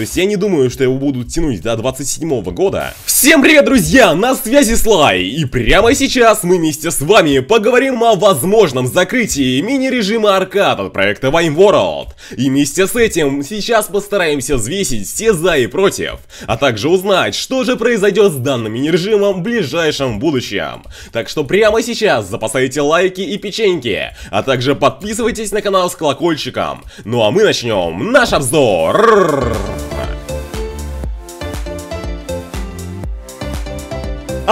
То есть я не думаю, что его будут тянуть до 27 -го года. Всем привет, друзья! На связи Слай! И прямо сейчас мы вместе с вами поговорим о возможном закрытии мини-режима аркад от проекта Vine World. И вместе с этим сейчас постараемся взвесить все за и против, а также узнать, что же произойдет с данным мини-режимом в ближайшем будущем. Так что прямо сейчас запасайте лайки и печеньки, а также подписывайтесь на канал с колокольчиком. Ну а мы начнем наш обзор!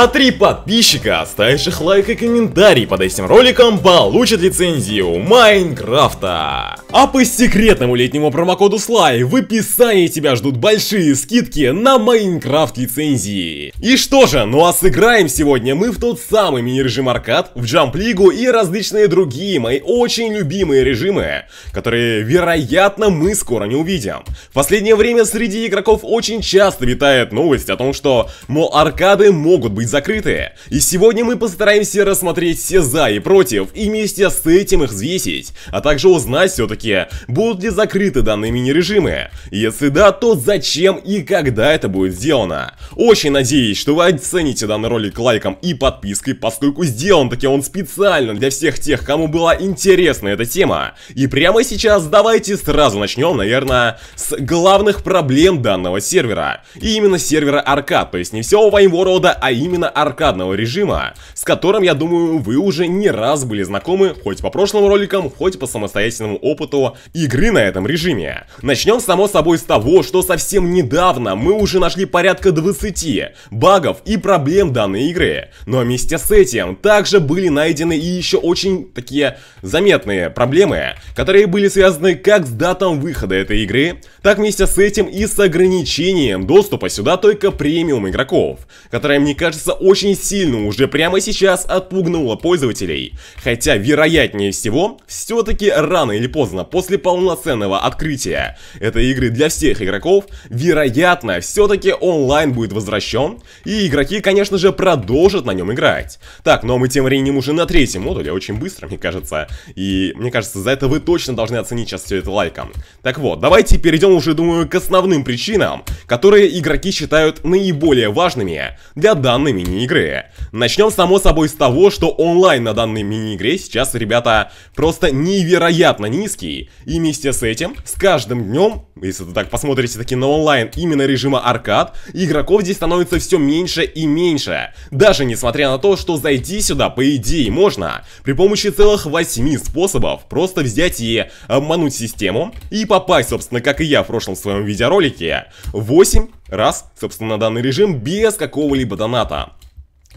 а три подписчика, а оставивших лайк и комментарий под этим роликом, получат лицензию Майнкрафта. А по секретному летнему промокоду Слай в описании тебя ждут большие скидки на Майнкрафт лицензии. И что же, ну а сыграем сегодня мы в тот самый мини-режим аркад, в джамп-лигу и различные другие мои очень любимые режимы, которые, вероятно, мы скоро не увидим. В последнее время среди игроков очень часто витает новость о том, что, мол, аркады могут быть быть закрыты. И сегодня мы постараемся рассмотреть все за и против, и вместе с этим их взвесить, а также узнать все-таки, будут ли закрыты данные мини-режимы. Если да, то зачем и когда это будет сделано. Очень надеюсь, что вы оцените данный ролик лайком и подпиской, поскольку сделан таки он специально для всех тех, кому была интересна эта тема. И прямо сейчас давайте сразу начнем, наверное, с главных проблем данного сервера. И именно сервера Аркад, то есть не всего Вайнворода, а именно именно аркадного режима, с которым, я думаю, вы уже не раз были знакомы, хоть по прошлым роликам, хоть по самостоятельному опыту игры на этом режиме. Начнем, само собой, с того, что совсем недавно мы уже нашли порядка 20 багов и проблем данной игры, но вместе с этим также были найдены и еще очень такие заметные проблемы, которые были связаны как с датом выхода этой игры, так вместе с этим и с ограничением доступа сюда только премиум игроков, которые, мне кажется, кажется, очень сильно уже прямо сейчас отпугнула пользователей. Хотя, вероятнее всего, все-таки рано или поздно, после полноценного открытия этой игры для всех игроков, вероятно, все-таки онлайн будет возвращен, и игроки, конечно же, продолжат на нем играть. Так, ну а мы тем временем уже на третьем модуле, очень быстро, мне кажется, и мне кажется, за это вы точно должны оценить сейчас все это лайком. Так вот, давайте перейдем уже, думаю, к основным причинам, которые игроки считают наиболее важными для данной данной мини-игры. Начнем само собой с того, что онлайн на данной мини-игре сейчас, ребята, просто невероятно низкий. И вместе с этим, с каждым днем, если вы так посмотрите таки на онлайн именно режима аркад, игроков здесь становится все меньше и меньше. Даже несмотря на то, что зайти сюда по идее можно, при помощи целых 8 способов просто взять и обмануть систему и попасть, собственно, как и я в прошлом своем видеоролике, 8 Раз, собственно, на данный режим без какого-либо доната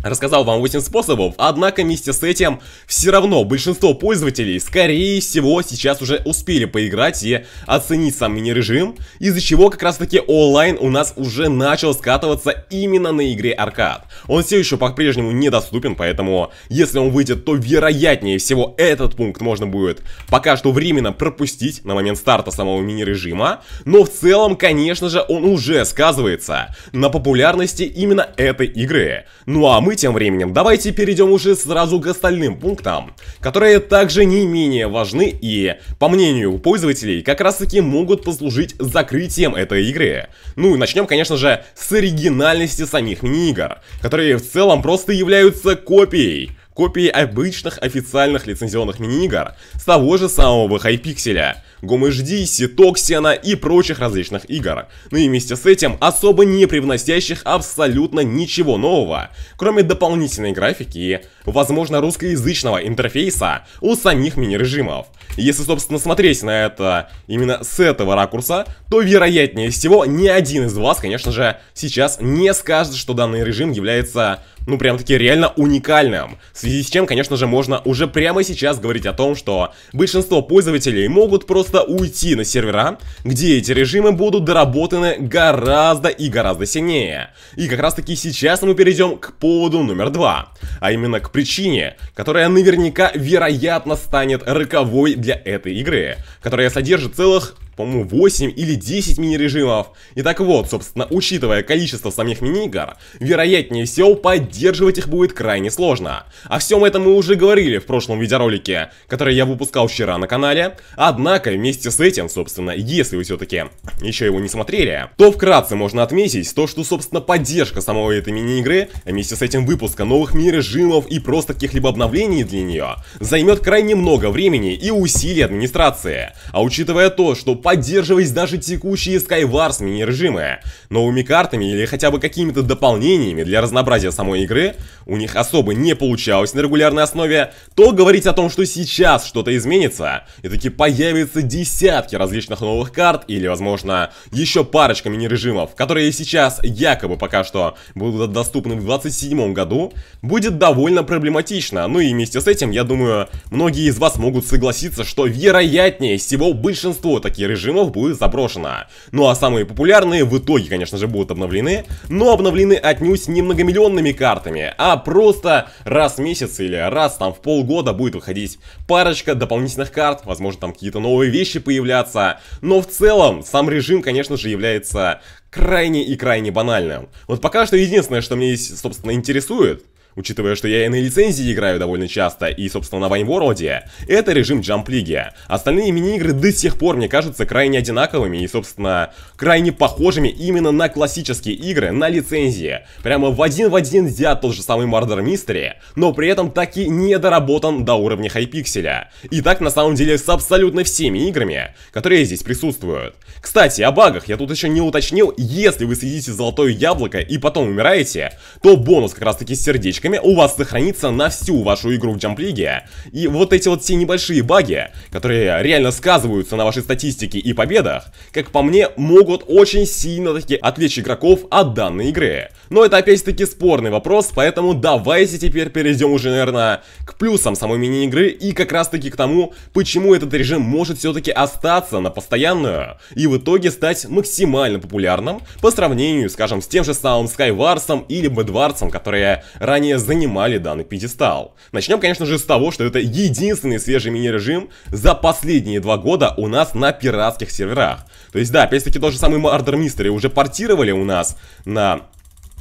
рассказал вам 8 способов, однако вместе с этим все равно большинство пользователей, скорее всего, сейчас уже успели поиграть и оценить сам мини-режим, из-за чего как раз таки онлайн у нас уже начал скатываться именно на игре аркад. Он все еще по-прежнему недоступен, поэтому если он выйдет, то вероятнее всего этот пункт можно будет пока что временно пропустить на момент старта самого мини-режима, но в целом, конечно же, он уже сказывается на популярности именно этой игры. Ну а мы мы тем временем давайте перейдем уже сразу к остальным пунктам, которые также не менее важны и, по мнению пользователей, как раз таки могут послужить закрытием этой игры. Ну и начнем, конечно же, с оригинальности самих мини-игр, которые в целом просто являются копией копии обычных официальных лицензионных мини-игр с того же самого Hypixel, GomHD, Ситоксиана и прочих различных игр, ну и вместе с этим особо не привносящих абсолютно ничего нового, кроме дополнительной графики и, возможно, русскоязычного интерфейса у самих мини-режимов. Если, собственно, смотреть на это именно с этого ракурса, то, вероятнее всего, ни один из вас, конечно же, сейчас не скажет, что данный режим является ну прям-таки реально уникальным. В связи с чем, конечно же, можно уже прямо сейчас говорить о том, что большинство пользователей могут просто уйти на сервера, где эти режимы будут доработаны гораздо и гораздо сильнее. И как раз таки сейчас мы перейдем к поводу номер два, а именно к причине, которая наверняка вероятно станет роковой для этой игры, которая содержит целых по-моему, 8 или 10 мини-режимов. И так вот, собственно, учитывая количество самих мини-игр, вероятнее всего поддерживать их будет крайне сложно. О всем этом мы уже говорили в прошлом видеоролике, который я выпускал вчера на канале. Однако, вместе с этим, собственно, если вы все-таки еще его не смотрели, то вкратце можно отметить то, что, собственно, поддержка самого этой мини-игры, вместе с этим выпуска новых мини-режимов и просто каких-либо обновлений для нее, займет крайне много времени и усилий администрации. А учитывая то, что по поддерживаясь даже текущие Skywars мини-режимы. Новыми картами или хотя бы какими-то дополнениями для разнообразия самой игры у них особо не получалось на регулярной основе, то говорить о том, что сейчас что-то изменится, и таки появятся десятки различных новых карт или, возможно, еще парочка мини-режимов, которые сейчас якобы пока что будут доступны в 27 году, будет довольно проблематично. Ну и вместе с этим, я думаю, многие из вас могут согласиться, что вероятнее всего большинство таких режимов режимов будет заброшено. Ну а самые популярные в итоге, конечно же, будут обновлены, но обновлены отнюдь не многомиллионными картами, а просто раз в месяц или раз там в полгода будет выходить парочка дополнительных карт, возможно там какие-то новые вещи появляться, но в целом сам режим, конечно же, является крайне и крайне банальным. Вот пока что единственное, что меня здесь, собственно, интересует, Учитывая, что я и на лицензии играю довольно часто, и, собственно, на Вайнворлде, это режим джамп-лиги. Остальные мини-игры до сих пор мне кажутся крайне одинаковыми и, собственно, крайне похожими именно на классические игры на лицензии. Прямо в один в один взят тот же самый Murder Mystery, но при этом таки не доработан до уровня хайпикселя. И так, на самом деле, с абсолютно всеми играми, которые здесь присутствуют. Кстати, о багах я тут еще не уточнил, если вы съедите золотое яблоко и потом умираете, то бонус как раз таки сердечко ссылочками у вас сохранится на всю вашу игру в Джамплиге. И вот эти вот все небольшие баги, которые реально сказываются на вашей статистике и победах, как по мне, могут очень сильно таки отвлечь игроков от данной игры. Но это опять-таки спорный вопрос, поэтому давайте теперь перейдем уже, наверное, к плюсам самой мини-игры и как раз таки к тому, почему этот режим может все-таки остаться на постоянную и в итоге стать максимально популярным по сравнению, скажем, с тем же самым Skywars или Bedwars, которые ранее ранее занимали данный пьедестал. Начнем, конечно же, с того, что это единственный свежий мини-режим за последние два года у нас на пиратских серверах. То есть, да, опять-таки, тот же самый Murder Mystery уже портировали у нас на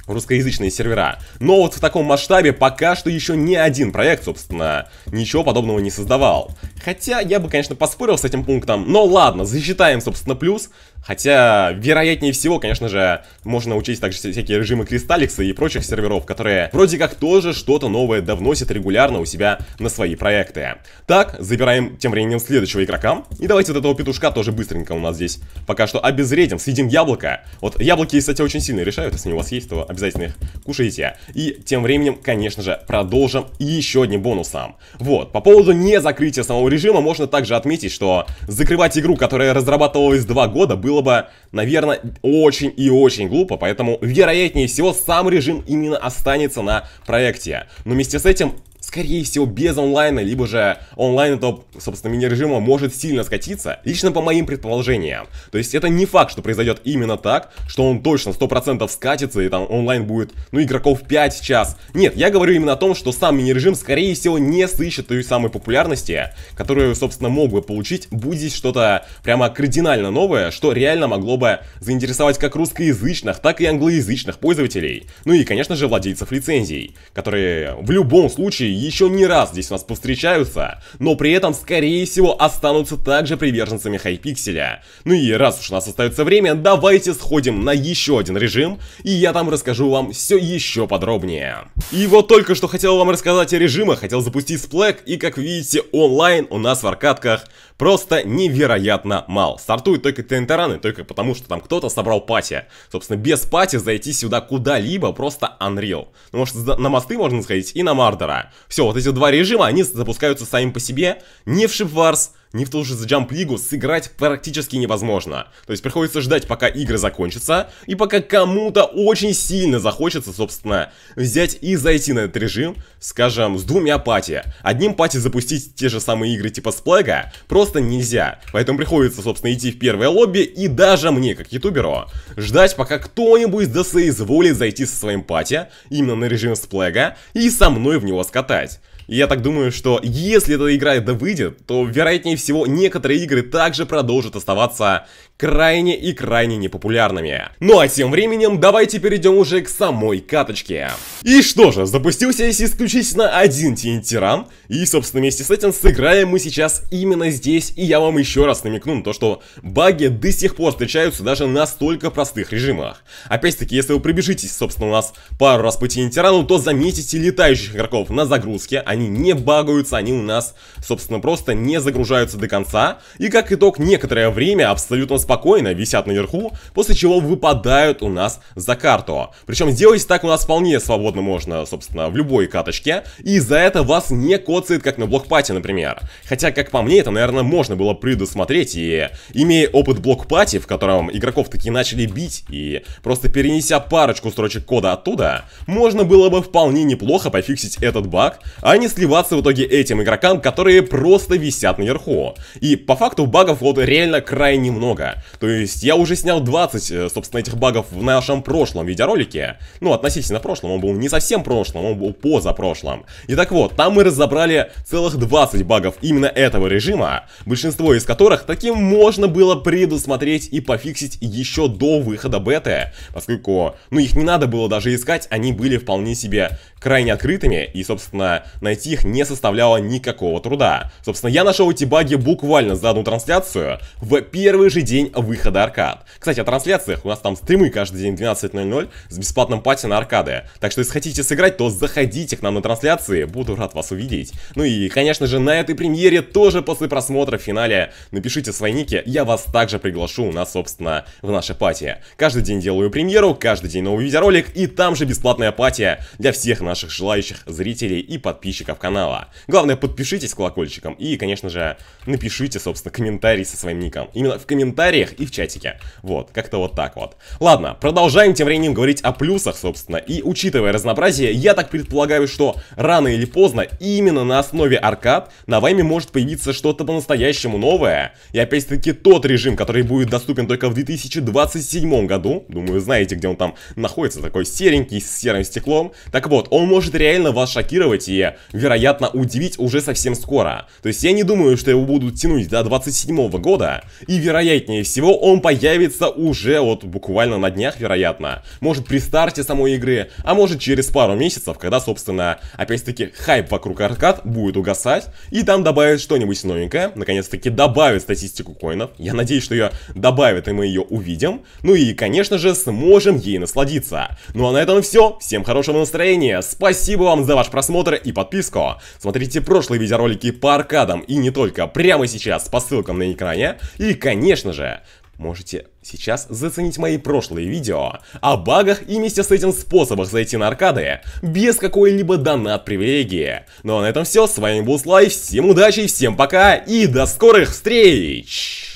русскоязычные сервера. Но вот в таком масштабе пока что еще ни один проект, собственно, ничего подобного не создавал. Хотя я бы, конечно, поспорил с этим пунктом, но ладно, засчитаем, собственно, плюс. Хотя, вероятнее всего, конечно же, можно учесть также всякие режимы Кристалликса и прочих серверов, которые вроде как тоже что-то новое довносят регулярно у себя на свои проекты. Так, забираем тем временем следующего игрока. И давайте вот этого петушка тоже быстренько у нас здесь пока что обезвредим, съедим яблоко. Вот яблоки, кстати, очень сильно решают, если у вас есть, то обязательно их кушайте. И тем временем, конечно же, продолжим еще одним бонусом. Вот, по поводу незакрытия самого режима, можно также отметить, что закрывать игру, которая разрабатывалась два года, было было бы, наверное, очень и очень глупо, поэтому вероятнее всего сам режим именно останется на проекте. Но вместе с этим скорее всего, без онлайна, либо же онлайн это, собственно, мини-режима может сильно скатиться, лично по моим предположениям. То есть это не факт, что произойдет именно так, что он точно 100% скатится и там онлайн будет, ну, игроков 5 в час. Нет, я говорю именно о том, что сам мини-режим, скорее всего, не сыщет той самой популярности, которую, собственно, мог бы получить, будет что-то прямо кардинально новое, что реально могло бы заинтересовать как русскоязычных, так и англоязычных пользователей, ну и, конечно же, владельцев лицензий, которые в любом случае еще не раз здесь у нас повстречаются, но при этом, скорее всего, останутся также приверженцами Хайпикселя. Ну и раз уж у нас остается время, давайте сходим на еще один режим, и я там расскажу вам все еще подробнее. И вот только что хотел вам рассказать о режимах, хотел запустить сплэк, и как видите, онлайн у нас в аркадках просто невероятно мал. Стартует только Тентераны, только потому, что там кто-то собрал пати. Собственно, без пати зайти сюда куда-либо просто Unreal. Ну, может, на мосты можно сходить и на Мардера. Все, вот эти два режима, они запускаются сами по себе, не в Shipwars, ни в ту же The Jump League сыграть практически невозможно. То есть приходится ждать, пока игры закончатся, и пока кому-то очень сильно захочется, собственно, взять и зайти на этот режим, скажем, с двумя пати. Одним пати запустить те же самые игры типа Сплэга просто нельзя, поэтому приходится, собственно, идти в первое лобби, и даже мне, как ютуберу, ждать, пока кто-нибудь досоизволит зайти со своим пати, именно на режим Сплэга, и со мной в него скатать я так думаю, что если эта игра это выйдет, то вероятнее всего некоторые игры также продолжат оставаться крайне и крайне непопулярными. Ну а тем временем давайте перейдем уже к самой каточке. И что же, запустился здесь исключительно один TNT Run, и собственно вместе с этим сыграем мы сейчас именно здесь, и я вам еще раз намекну на то, что баги до сих пор встречаются даже на столько простых режимах. Опять-таки, если вы пробежитесь, собственно, у нас пару раз по TNT Run, то заметите летающих игроков на загрузке, они они не багаются, они у нас, собственно, просто не загружаются до конца. И как итог, некоторое время абсолютно спокойно висят наверху, после чего выпадают у нас за карту. Причем сделать так у нас вполне свободно можно, собственно, в любой каточке. И за это вас не коцает, как на блокпате, например. Хотя, как по мне, это, наверное, можно было предусмотреть. И имея опыт блокпати, в котором игроков таки начали бить, и просто перенеся парочку строчек кода оттуда, можно было бы вполне неплохо пофиксить этот баг, а не сливаться в итоге этим игрокам, которые просто висят наверху. И по факту багов вот реально крайне много. То есть я уже снял 20, э, собственно, этих багов в нашем прошлом видеоролике. Ну, относительно прошлом, он был не совсем прошлым, он был позапрошлым. И так вот, там мы разобрали целых 20 багов именно этого режима, большинство из которых таким можно было предусмотреть и пофиксить еще до выхода беты, поскольку, ну, их не надо было даже искать, они были вполне себе крайне открытыми, и, собственно, найти найти их не составляло никакого труда. Собственно, я нашел эти баги буквально за одну трансляцию в первый же день выхода аркад. Кстати, о трансляциях. У нас там стримы каждый день 12.00 с бесплатным пати на аркады. Так что, если хотите сыграть, то заходите к нам на трансляции. Буду рад вас увидеть. Ну и, конечно же, на этой премьере тоже после просмотра в финале напишите свои ники. Я вас также приглашу на, собственно, в наше пати. Каждый день делаю премьеру, каждый день новый видеоролик и там же бесплатная пати для всех наших желающих зрителей и подписчиков подписчиков канала. Главное, подпишитесь колокольчиком и, конечно же, напишите, собственно, комментарий со своим ником. Именно в комментариях и в чатике. Вот, как-то вот так вот. Ладно, продолжаем тем временем говорить о плюсах, собственно. И учитывая разнообразие, я так предполагаю, что рано или поздно именно на основе аркад на вами может появиться что-то по-настоящему новое. И опять-таки тот режим, который будет доступен только в 2027 году. Думаю, знаете, где он там находится, такой серенький, с серым стеклом. Так вот, он может реально вас шокировать и вероятно, удивить уже совсем скоро. То есть я не думаю, что его будут тянуть до 27 -го года, и вероятнее всего он появится уже вот буквально на днях, вероятно. Может при старте самой игры, а может через пару месяцев, когда, собственно, опять-таки хайп вокруг аркад будет угасать, и там добавят что-нибудь новенькое, наконец-таки добавят статистику коинов, я надеюсь, что ее добавят и мы ее увидим, ну и, конечно же, сможем ей насладиться. Ну а на этом все, всем хорошего настроения, спасибо вам за ваш просмотр и подписку близко. Смотрите прошлые видеоролики по аркадам и не только прямо сейчас по ссылкам на экране. И, конечно же, можете сейчас заценить мои прошлые видео о багах и вместе с этим способах зайти на аркады без какой-либо донат привилегии. Ну а на этом все, с вами был Слай, всем удачи, всем пока и до скорых встреч!